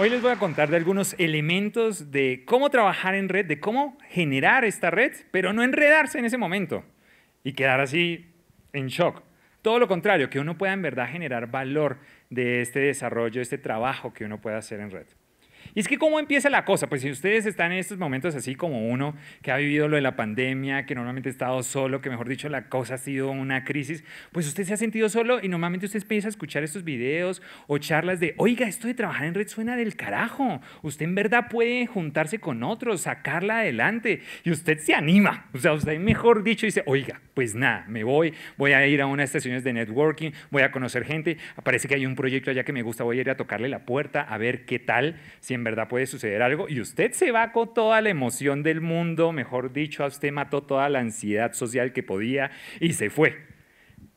Hoy les voy a contar de algunos elementos de cómo trabajar en red, de cómo generar esta red, pero no enredarse en ese momento y quedar así en shock. Todo lo contrario, que uno pueda en verdad generar valor de este desarrollo, de este trabajo que uno pueda hacer en red. Y es que cómo empieza la cosa, pues si ustedes están en estos momentos así como uno que ha vivido lo de la pandemia, que normalmente ha estado solo, que mejor dicho la cosa ha sido una crisis, pues usted se ha sentido solo y normalmente usted empieza a escuchar estos videos o charlas de, oiga, esto de trabajar en red suena del carajo, usted en verdad puede juntarse con otros, sacarla adelante y usted se anima, o sea, usted mejor dicho dice, oiga, pues nada, me voy, voy a ir a unas estaciones de networking, voy a conocer gente, parece que hay un proyecto allá que me gusta, voy a ir a tocarle la puerta, a ver qué tal. Siempre en verdad puede suceder algo y usted se va con toda la emoción del mundo, mejor dicho, a usted mató toda la ansiedad social que podía y se fue.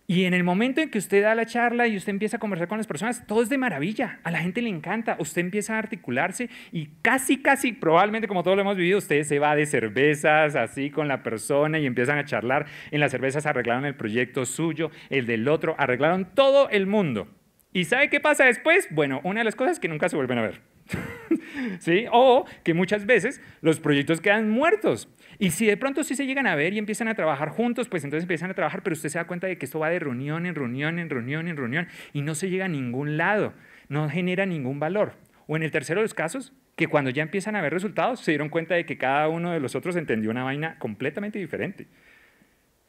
Y en el momento en que usted da la charla y usted empieza a conversar con las personas, todo es de maravilla, a la gente le encanta, usted empieza a articularse y casi, casi, probablemente como todos lo hemos vivido, usted se va de cervezas así con la persona y empiezan a charlar, en las cervezas arreglaron el proyecto suyo, el del otro, arreglaron todo el mundo. ¿Y sabe qué pasa después? Bueno, una de las cosas es que nunca se vuelven a ver. ¿Sí? O que muchas veces los proyectos quedan muertos. Y si de pronto sí se llegan a ver y empiezan a trabajar juntos, pues entonces empiezan a trabajar, pero usted se da cuenta de que esto va de reunión en reunión, en reunión, en reunión, y no se llega a ningún lado, no genera ningún valor. O en el tercero de los casos, que cuando ya empiezan a ver resultados, se dieron cuenta de que cada uno de los otros entendió una vaina completamente diferente.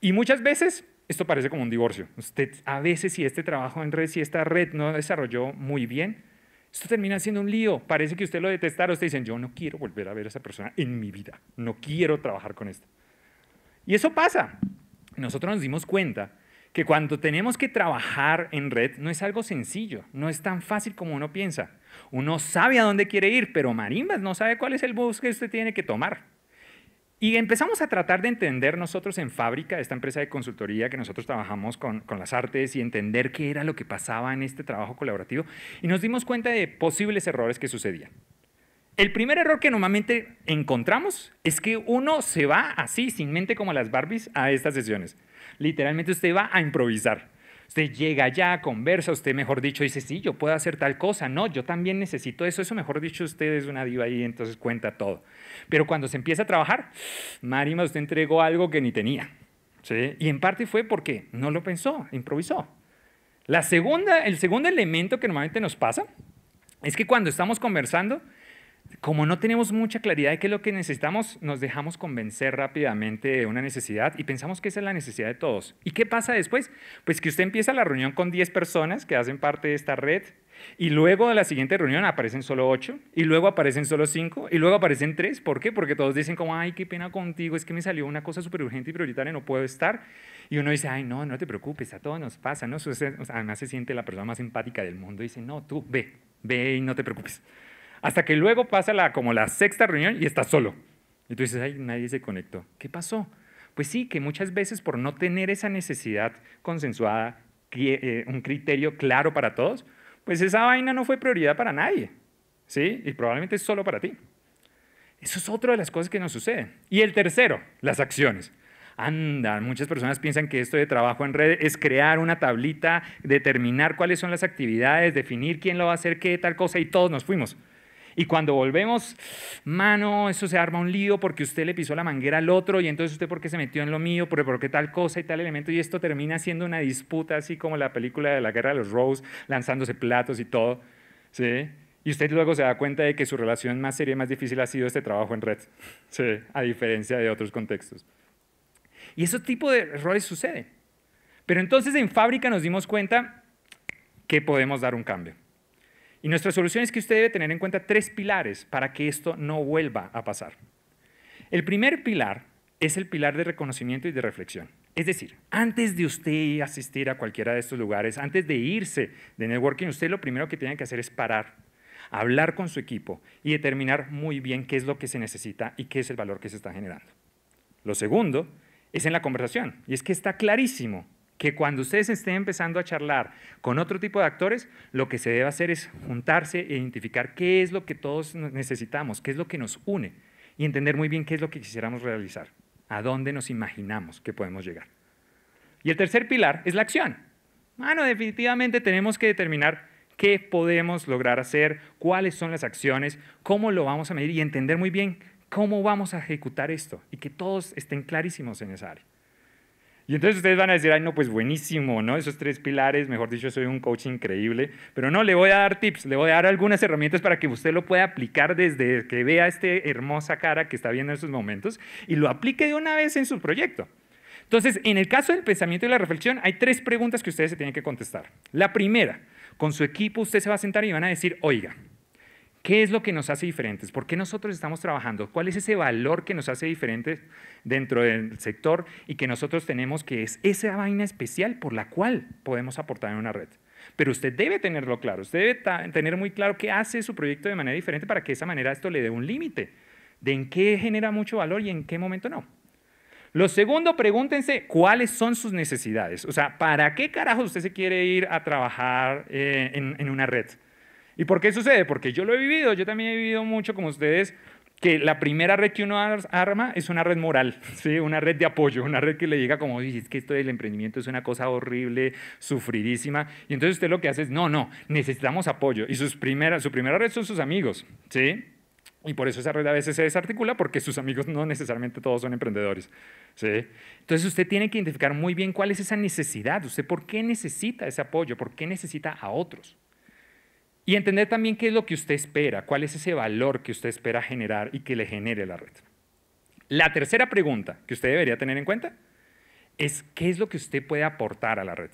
Y muchas veces esto parece como un divorcio. Usted a veces si este trabajo en red, si esta red no desarrolló muy bien, esto termina siendo un lío. Parece que usted lo detestara, usted dice, yo no quiero volver a ver a esa persona en mi vida, no quiero trabajar con esto Y eso pasa. Nosotros nos dimos cuenta que cuando tenemos que trabajar en red no es algo sencillo, no es tan fácil como uno piensa. Uno sabe a dónde quiere ir, pero Marimbas no sabe cuál es el bus que usted tiene que tomar. Y empezamos a tratar de entender nosotros en Fábrica, esta empresa de consultoría que nosotros trabajamos con, las artes y entender qué era lo que pasaba en este trabajo colaborativo y nos dimos cuenta de posibles errores que sucedían. El primer error que normalmente encontramos es que uno se va así, sin mente como las Barbies, a estas sesiones. Literalmente usted va a improvisar. Usted llega allá, conversa, usted mejor dicho dice, sí, yo puedo hacer tal cosa, no, yo también necesito eso, eso mejor dicho usted es una diva ahí, entonces cuenta todo. Pero cuando se empieza a trabajar, Marima, usted entregó algo que ni tenía. Y en parte fue porque no lo pensó, improvisó. La segunda, el segundo elemento que normalmente nos pasa es que cuando estamos conversando, como no tenemos mucha claridad de qué es lo que necesitamos, nos dejamos convencer rápidamente de una necesidad y pensamos que esa es la necesidad de todos. ¿Y qué pasa después? Pues que usted empieza la reunión con 10 personas que hacen parte de esta red y luego de la siguiente reunión aparecen solo 8 y luego aparecen solo 5 y luego aparecen 3. ¿Por qué? Porque todos dicen como, ay, qué pena contigo, es que me salió una cosa súper urgente y prioritaria, no puedo estar. Y uno dice, ay, no, no te preocupes, a todos nos pasa. ¿no? Además se siente la persona más empática del mundo y dice, no, tú ve, ve y no te preocupes. Hasta que luego pasa la, como la sexta reunión y estás solo. Y tú dices, ay, nadie se conectó. ¿Qué pasó? Pues sí, que muchas veces por no tener esa necesidad consensuada, eh, un criterio claro para todos, pues esa vaina no fue prioridad para nadie. ¿Sí? Y probablemente es solo para ti. Eso es otra de las cosas que nos suceden. Y el tercero, las acciones. Anda, muchas personas piensan que esto de trabajo en red es crear una tablita, determinar cuáles son las actividades, definir quién lo va a hacer, qué tal cosa, y todos nos fuimos. Y cuando volvemos, mano, eso se arma un lío porque usted le pisó la manguera al otro y entonces usted por qué se metió en lo mío, por, qué tal cosa y tal elemento. Y esto termina siendo una disputa, así como la película de la Guerra de los Rose, lanzándose platos y todo. Y usted luego se da cuenta de que su relación más seria y más difícil ha sido este trabajo en red, a diferencia de otros contextos. Y ese tipo de errores sucede. Pero entonces en fábrica nos dimos cuenta que podemos dar un cambio. Y nuestra solución es que usted debe tener en cuenta tres pilares para que esto no vuelva a pasar. El primer pilar es el pilar de reconocimiento y de reflexión. Es decir, antes de usted asistir a cualquiera de estos lugares, antes de irse de networking, usted lo primero que tiene que hacer es parar, hablar con su equipo y determinar muy bien qué es lo que se necesita y qué es el valor que se está generando. Lo segundo es en la conversación, y es que está clarísimo que cuando ustedes estén empezando a charlar con otro tipo de actores, lo que se debe hacer es juntarse e identificar qué es lo que todos necesitamos, qué es lo que nos une y entender muy bien qué es lo que quisiéramos realizar, a dónde nos imaginamos que podemos llegar. Y el tercer pilar es la acción. Bueno, ah, definitivamente tenemos que determinar qué podemos lograr hacer, cuáles son las acciones, cómo lo vamos a medir y entender muy bien cómo vamos a ejecutar esto y que todos estén clarísimos en esa área. Y entonces ustedes van a decir, ay, no, pues buenísimo, ¿no? Esos tres pilares, mejor dicho, soy un coach increíble. Pero no, le voy a dar tips, le voy a dar algunas herramientas para que usted lo pueda aplicar desde que vea esta hermosa cara que está viendo en estos momentos y lo aplique de una vez en su proyecto. Entonces, en el caso del pensamiento y la reflexión, hay tres preguntas que ustedes se tienen que contestar. La primera, con su equipo usted se va a sentar y van a decir, oiga, ¿Qué es lo que nos hace diferentes? ¿Por qué nosotros estamos trabajando? ¿Cuál es ese valor que nos hace diferentes dentro del sector y que nosotros tenemos que es esa vaina especial por la cual podemos aportar en una red? Pero usted debe tenerlo claro, usted debe tener muy claro qué hace su proyecto de manera diferente para que de esa manera esto le dé un límite de en qué genera mucho valor y en qué momento no. Lo segundo, pregúntense cuáles son sus necesidades. O sea, ¿para qué carajo usted se quiere ir a trabajar eh, en una red? ¿Y por qué sucede? Porque yo lo he vivido, yo también he vivido mucho como ustedes, que la primera red que uno arma es una red moral, ¿sí? una red de apoyo, una red que le diga como, es que esto del emprendimiento es una cosa horrible, sufridísima, y entonces usted lo que hace es, no, no, necesitamos apoyo, y sus primeras, su primera red son sus amigos, ¿sí? Y por eso esa red a veces se desarticula porque sus amigos no necesariamente todos son emprendedores. ¿sí? Entonces usted tiene que identificar muy bien cuál es esa necesidad, usted por qué necesita ese apoyo, por qué necesita a otros. Y entender también qué es lo que usted espera, cuál es ese valor que usted espera generar y que le genere la red. La tercera pregunta que usted debería tener en cuenta es qué es lo que usted puede aportar a la red.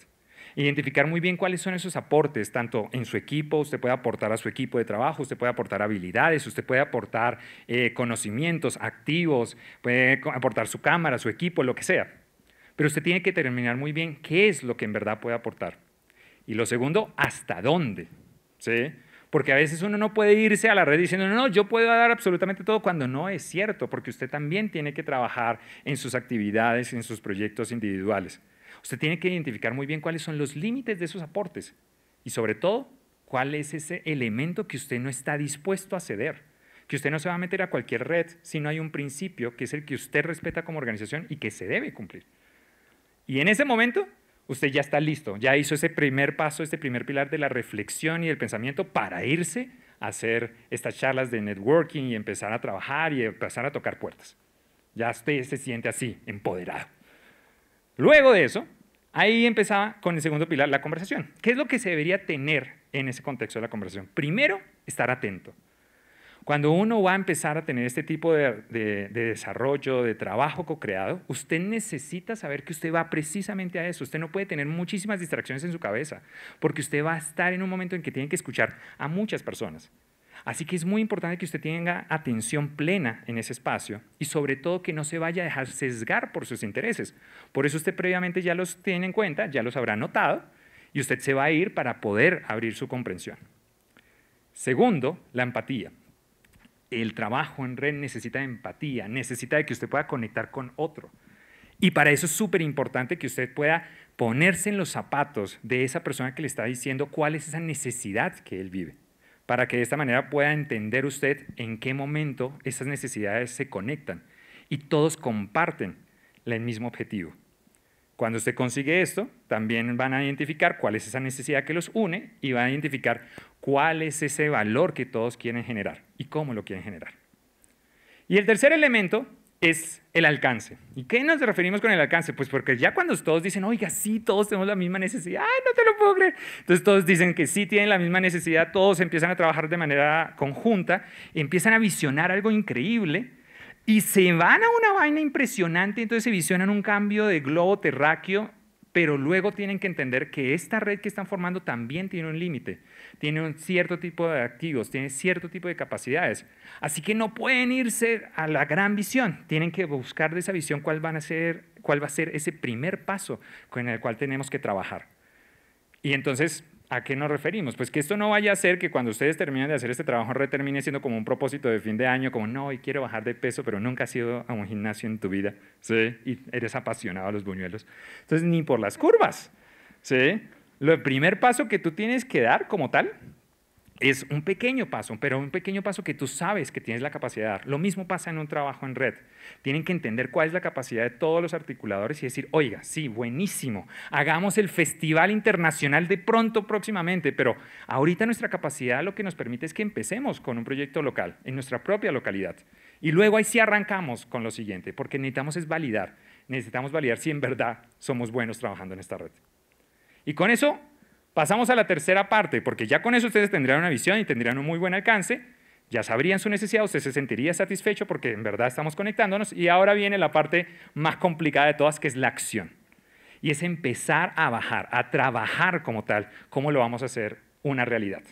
Identificar muy bien cuáles son esos aportes, tanto en su equipo, usted puede aportar a su equipo de trabajo, usted puede aportar habilidades, usted puede aportar eh, conocimientos activos, puede aportar su cámara, su equipo, lo que sea. Pero usted tiene que determinar muy bien qué es lo que en verdad puede aportar. Y lo segundo, hasta dónde ¿sí? Porque a veces uno no puede irse a la red diciendo, no, no, yo puedo dar absolutamente todo cuando no es cierto, porque usted también tiene que trabajar en sus actividades, en sus proyectos individuales. Usted tiene que identificar muy bien cuáles son los límites de sus aportes y sobre todo, cuál es ese elemento que usted no está dispuesto a ceder, que usted no se va a meter a cualquier red si no hay un principio que es el que usted respeta como organización y que se debe cumplir. Y en ese momento, usted ya está listo, ya hizo ese primer paso, este primer pilar de la reflexión y del pensamiento para irse a hacer estas charlas de networking y empezar a trabajar y empezar a tocar puertas. Ya usted se siente así, empoderado. Luego de eso, ahí empezaba con el segundo pilar, la conversación. ¿Qué es lo que se debería tener en ese contexto de la conversación? Primero, estar atento. Cuando uno va a empezar a tener este tipo de, desarrollo, de trabajo co-creado, usted necesita saber que usted va precisamente a eso. Usted no puede tener muchísimas distracciones en su cabeza, porque usted va a estar en un momento en que tiene que escuchar a muchas personas. Así que es muy importante que usted tenga atención plena en ese espacio y sobre todo que no se vaya a dejar sesgar por sus intereses. Por eso usted previamente ya los tiene en cuenta, ya los habrá notado y usted se va a ir para poder abrir su comprensión. Segundo, la empatía el trabajo en red necesita empatía, necesita de que usted pueda conectar con otro. Y para eso es súper importante que usted pueda ponerse en los zapatos de esa persona que le está diciendo cuál es esa necesidad que él vive, para que de esta manera pueda entender usted en qué momento esas necesidades se conectan y todos comparten el mismo objetivo. Cuando usted consigue esto, también van a identificar cuál es esa necesidad que los une y van a identificar cuál es ese valor que todos quieren generar y cómo lo quieren generar. Y el tercer elemento es el alcance. ¿Y qué nos referimos con el alcance? Pues porque ya cuando todos dicen, oiga, sí, todos tenemos la misma necesidad, ¡ay, no te lo puedo creer! Entonces todos dicen que sí tienen la misma necesidad, todos empiezan a trabajar de manera conjunta, empiezan a visionar algo increíble y se van a una vaina impresionante, entonces se visionan un cambio de globo terráqueo, pero luego tienen que entender que esta red que están formando también tiene un límite, tiene un cierto tipo de activos, tiene cierto tipo de capacidades. Así que no pueden irse a la gran visión, tienen que buscar de esa visión cuál, va a ser ese primer paso con el cual tenemos que trabajar. Y entonces ¿A qué nos referimos? Pues que esto no vaya a ser que cuando ustedes terminen de hacer este trabajo retermine siendo como un propósito de fin de año, como no, y quiero bajar de peso, pero nunca has ido a un gimnasio en tu vida, ¿sí? Y eres apasionado a los buñuelos. Entonces, ni por las curvas, ¿sí? Lo primer paso que tú tienes que dar como tal es un pequeño paso, pero un pequeño paso que tú sabes que tienes la capacidad de dar. Lo mismo pasa en un trabajo en red. Tienen que entender cuál es la capacidad de todos los articuladores y decir, oiga, sí, buenísimo, hagamos el Festival Internacional de pronto, próximamente, pero ahorita nuestra capacidad lo que nos permite es que empecemos con un proyecto local, en nuestra propia localidad. Y luego ahí sí arrancamos con lo siguiente, porque necesitamos es validar, necesitamos validar si en verdad somos buenos trabajando en esta red. Y con eso Pasamos a la tercera parte, porque ya con eso ustedes tendrían una visión y tendrían un muy buen alcance, ya sabrían su necesidad, usted se sentiría satisfecho porque en verdad estamos conectándonos y ahora viene la parte más complicada de todas, que es la acción. Y es empezar a bajar, a trabajar como tal, cómo lo vamos a hacer una realidad.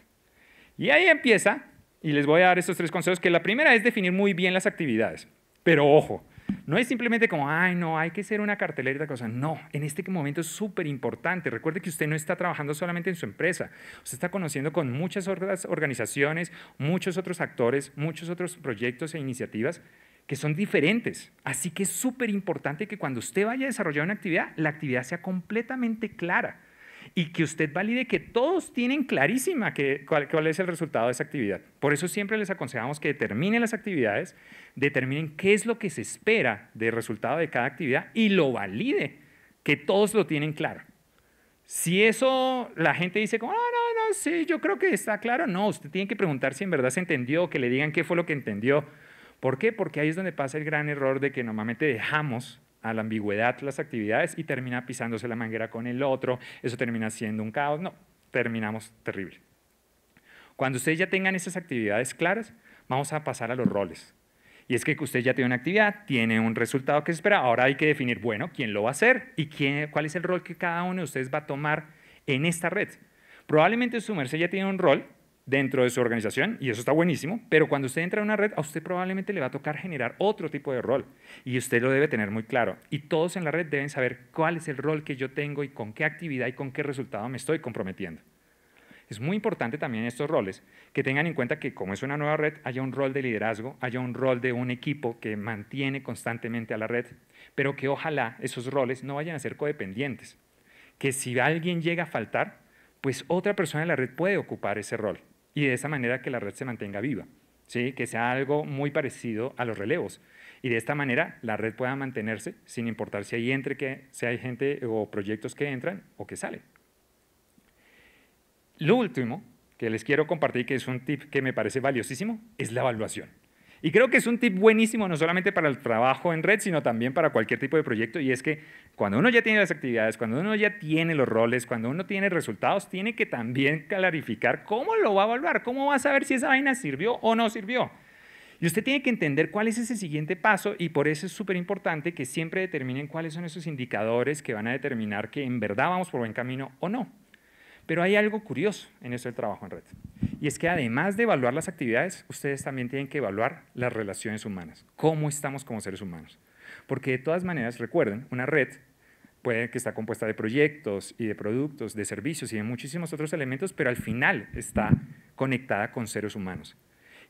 Y ahí empieza, y les voy a dar estos tres consejos, que la primera es definir muy bien las actividades, pero ojo, no es simplemente como, ay, no, hay que ser una cartelera y tal cosa. No, en este momento es súper importante. Recuerde que usted no está trabajando solamente en su empresa. Usted está conociendo con muchas otras organizaciones, muchos otros actores, muchos otros proyectos e iniciativas que son diferentes. Así que es súper importante que cuando usted vaya a desarrollar una actividad, la actividad sea completamente clara y que usted valide que todos tienen clarísima que, cuál, es el resultado de esa actividad. Por eso siempre les aconsejamos que determinen las actividades, determinen qué es lo que se espera del resultado de cada actividad y lo valide, que todos lo tienen claro. Si eso la gente dice, como, no, ah, no, no, sí, yo creo que está claro, no, usted tiene que preguntar si en verdad se entendió, que le digan qué fue lo que entendió. ¿Por qué? Porque ahí es donde pasa el gran error de que normalmente dejamos la ambigüedad las actividades y termina pisándose la manguera con el otro, eso termina siendo un caos, no, terminamos terrible. Cuando ustedes ya tengan esas actividades claras, vamos a pasar a los roles. Y es que usted ya tiene una actividad, tiene un resultado que espera, ahora hay que definir, bueno, quién lo va a hacer y cuál es el rol que cada uno de ustedes va a tomar en esta red. Probablemente su merced ya tiene un rol dentro de su organización, y eso está buenísimo, pero cuando usted entra a una red, a usted probablemente le va a tocar generar otro tipo de rol, y usted lo debe tener muy claro. Y todos en la red deben saber cuál es el rol que yo tengo y con qué actividad y con qué resultado me estoy comprometiendo. Es muy importante también estos roles, que tengan en cuenta que como es una nueva red, haya un rol de liderazgo, haya un rol de un equipo que mantiene constantemente a la red, pero que ojalá esos roles no vayan a ser codependientes, que si alguien llega a faltar, pues otra persona en la red puede ocupar ese rol y de esa manera que la red se mantenga viva, ¿sí? que sea algo muy parecido a los relevos. Y de esta manera la red pueda mantenerse sin importar si entre que, si hay gente o proyectos que entran o que salen. Lo último que les quiero compartir, que es un tip que me parece valiosísimo, es la evaluación. Y creo que es un tip buenísimo no solamente para el trabajo en red, sino también para cualquier tipo de proyecto. Y es que cuando uno ya tiene las actividades, cuando uno ya tiene los roles, cuando uno tiene resultados, tiene que también clarificar cómo lo va a evaluar, cómo va a saber si esa vaina sirvió o no sirvió. Y usted tiene que entender cuál es ese siguiente paso y por eso es súper importante que siempre determinen cuáles son esos indicadores que van a determinar que en verdad vamos por buen camino o no. Pero hay algo curioso en ese del trabajo en red. Y es que además de evaluar las actividades, ustedes también tienen que evaluar las relaciones humanas. ¿Cómo estamos como seres humanos? Porque de todas maneras, recuerden, una red puede que está compuesta de proyectos y de productos, de servicios y de muchísimos otros elementos, pero al final está conectada con seres humanos.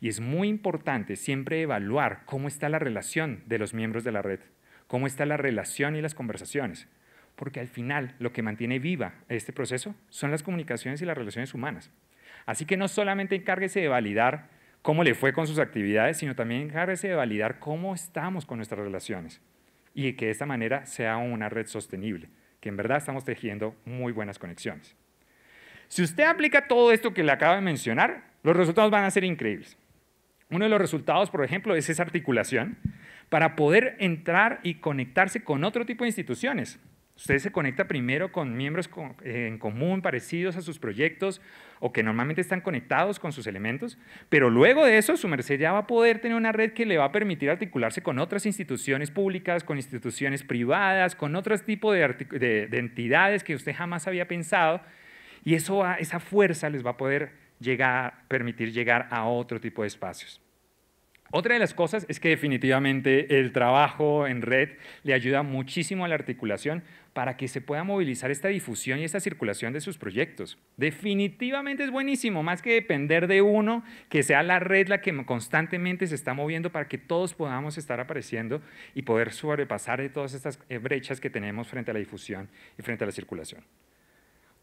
Y es muy importante siempre evaluar cómo está la relación de los miembros de la red, cómo está la relación y las conversaciones porque al final lo que mantiene viva este proceso son las comunicaciones y las relaciones humanas. Así que no solamente encárguese de validar cómo le fue con sus actividades, sino también encárguese de validar cómo estamos con nuestras relaciones y que de esta manera sea una red sostenible, que en verdad estamos tejiendo muy buenas conexiones. Si usted aplica todo esto que le acabo de mencionar, los resultados van a ser increíbles. Uno de los resultados, por ejemplo, es esa articulación para poder entrar y conectarse con otro tipo de instituciones. Usted se conecta primero con miembros eh, en común, parecidos a sus proyectos o que normalmente están conectados con sus elementos, pero luego de eso su merced ya va a poder tener una red que le va a permitir articularse con otras instituciones públicas, con instituciones privadas, con otros tipo de, entidades que usted jamás había pensado y eso, esa fuerza les va a poder permitir llegar a otro tipo de espacios. Otra de las cosas es que definitivamente el trabajo en red le ayuda muchísimo a la articulación para que se pueda movilizar esta difusión y esta circulación de sus proyectos. Definitivamente es buenísimo, más que depender de uno, que sea la red la que constantemente se está moviendo para que todos podamos estar apareciendo y poder sobrepasar todas estas eh, brechas que tenemos frente a la difusión y frente a la circulación.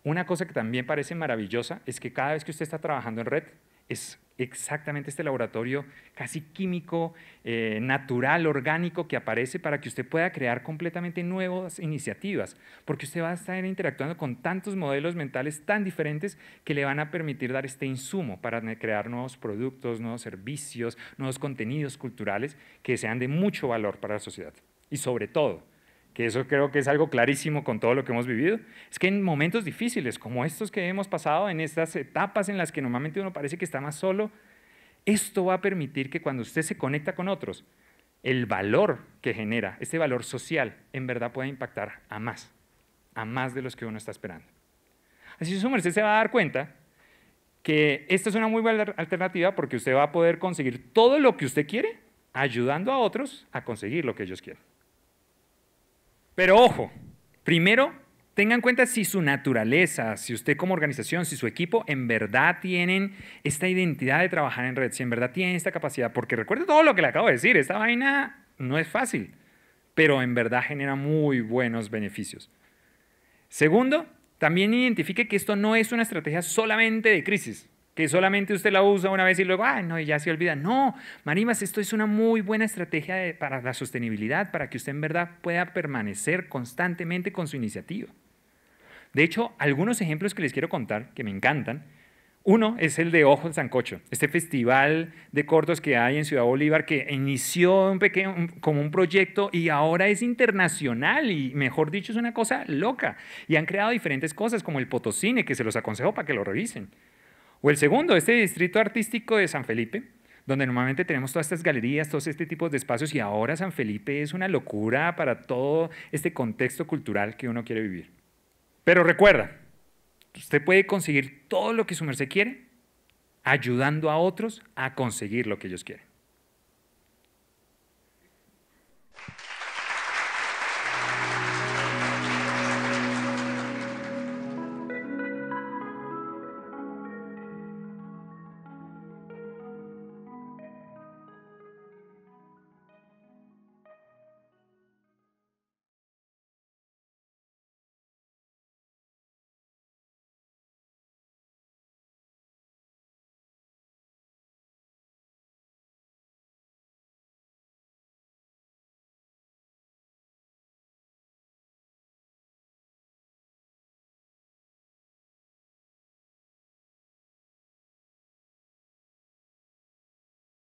Una cosa que también parece maravillosa es que cada vez que usted está trabajando en red, es exactamente este laboratorio casi químico, eh, natural, orgánico que aparece para que usted pueda crear completamente nuevas iniciativas, porque usted va a estar interactuando con tantos modelos mentales tan diferentes que le van a permitir dar este insumo para crear nuevos productos, nuevos servicios, nuevos contenidos culturales que sean de mucho valor para la sociedad. Y sobre todo, que eso creo que es algo clarísimo con todo lo que hemos vivido, es que en momentos difíciles como estos que hemos pasado, en estas etapas en las que normalmente uno parece que está más solo, esto va a permitir que cuando usted se conecta con otros, el valor que genera, este valor social, en verdad pueda impactar a más, a más de los que uno está esperando. Así que su merced se va a dar cuenta que esta es una muy buena alternativa porque usted va a poder conseguir todo lo que usted quiere ayudando a otros a conseguir lo que ellos quieren. Pero ojo, primero tengan en cuenta si su naturaleza, si usted como organización, si su equipo en verdad tienen esta identidad de trabajar en red, si en verdad tienen esta capacidad, porque recuerde todo lo que le acabo de decir, esta vaina no es fácil, pero en verdad genera muy buenos beneficios. Segundo, también identifique que esto no es una estrategia solamente de crisis que solamente usted la usa una vez y luego, ay, no, y ya se olvida. No, Marimas, esto es una muy buena estrategia para la sostenibilidad, para que usted en verdad pueda permanecer constantemente con su iniciativa. De hecho, algunos ejemplos que les quiero contar, que me encantan. Uno es el de Ojo en Sancocho, este festival de cortos que hay en Ciudad Bolívar que inició un pequeño, como un proyecto y ahora es internacional y, mejor dicho, es una cosa loca. Y han creado diferentes cosas como el Potocine, que se los aconsejo para que lo revisen. O el segundo, este distrito artístico de San Felipe, donde normalmente tenemos todas estas galerías, todos este tipo de espacios, y ahora San Felipe es una locura para todo este contexto cultural que uno quiere vivir. Pero recuerda, usted puede conseguir todo lo que su merced quiere ayudando a otros a conseguir lo que ellos quieren.